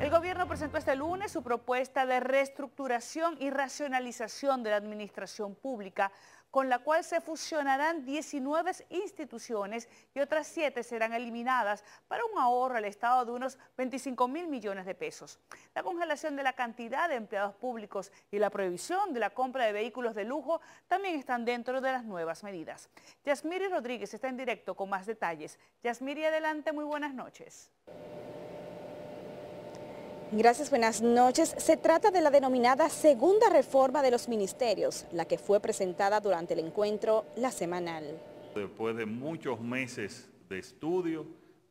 El gobierno presentó este lunes su propuesta de reestructuración y racionalización de la administración pública, con la cual se fusionarán 19 instituciones y otras 7 serán eliminadas para un ahorro al Estado de unos 25 mil millones de pesos. La congelación de la cantidad de empleados públicos y la prohibición de la compra de vehículos de lujo también están dentro de las nuevas medidas. Yasmiri Rodríguez está en directo con más detalles. Yasmiri, adelante, muy buenas noches. Gracias, buenas noches. Se trata de la denominada segunda reforma de los ministerios, la que fue presentada durante el encuentro La Semanal. Después de muchos meses de estudio,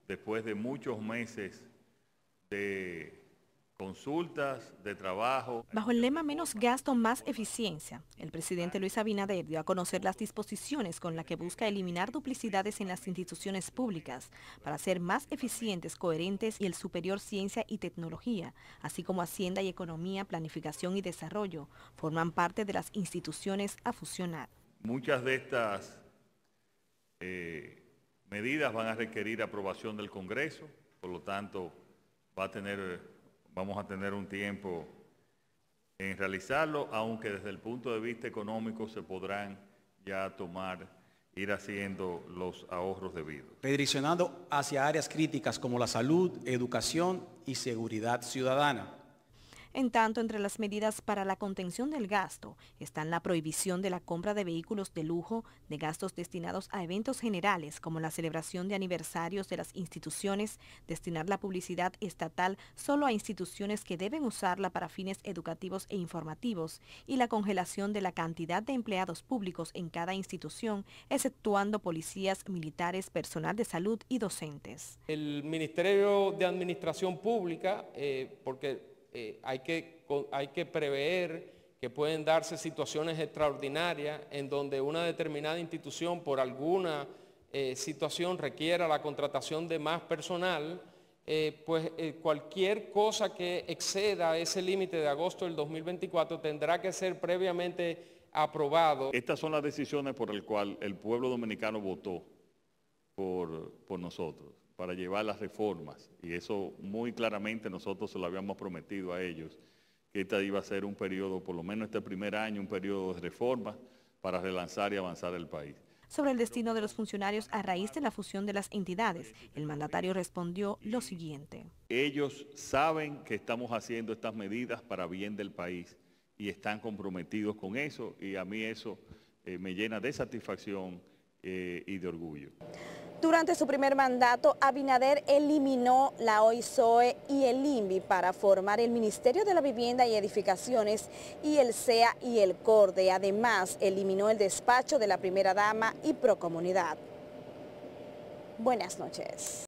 después de muchos meses de consultas de trabajo. Bajo el lema menos gasto, más eficiencia, el presidente Luis Abinader dio a conocer las disposiciones con las que busca eliminar duplicidades en las instituciones públicas para ser más eficientes, coherentes y el superior ciencia y tecnología, así como Hacienda y Economía, Planificación y Desarrollo, forman parte de las instituciones a fusionar. Muchas de estas eh, medidas van a requerir aprobación del Congreso, por lo tanto va a tener vamos a tener un tiempo en realizarlo, aunque desde el punto de vista económico se podrán ya tomar, ir haciendo los ahorros debidos. Redireccionando hacia áreas críticas como la salud, educación y seguridad ciudadana. En tanto, entre las medidas para la contención del gasto están la prohibición de la compra de vehículos de lujo, de gastos destinados a eventos generales como la celebración de aniversarios de las instituciones, destinar la publicidad estatal solo a instituciones que deben usarla para fines educativos e informativos y la congelación de la cantidad de empleados públicos en cada institución, exceptuando policías, militares, personal de salud y docentes. El Ministerio de Administración Pública, eh, porque eh, hay, que, prever que pueden darse situaciones extraordinarias en donde una determinada institución por alguna eh, situación requiera la contratación de más personal, eh, pues cualquier cosa que exceda ese límite de agosto del 2024 tendrá que ser previamente aprobado. Estas son las decisiones por las cuales el pueblo dominicano votó por nosotros para llevar las reformas. Y eso muy claramente nosotros se lo habíamos prometido a ellos, que este iba a ser un periodo, por lo menos este primer año, un periodo de reformas para relanzar y avanzar el país. Sobre el destino de los funcionarios a raíz de la fusión de las entidades, el mandatario respondió lo siguiente. Ellos saben que estamos haciendo estas medidas para bien del país y están comprometidos con eso y a mí eso eh, me llena de satisfacción eh, y de orgullo. Durante su primer mandato, Abinader eliminó la OISOE y el INVI para formar el Ministerio de la Vivienda y Edificaciones y el SEA y el CORDE. Además, eliminó el despacho de la primera dama y Procomunidad. Buenas noches.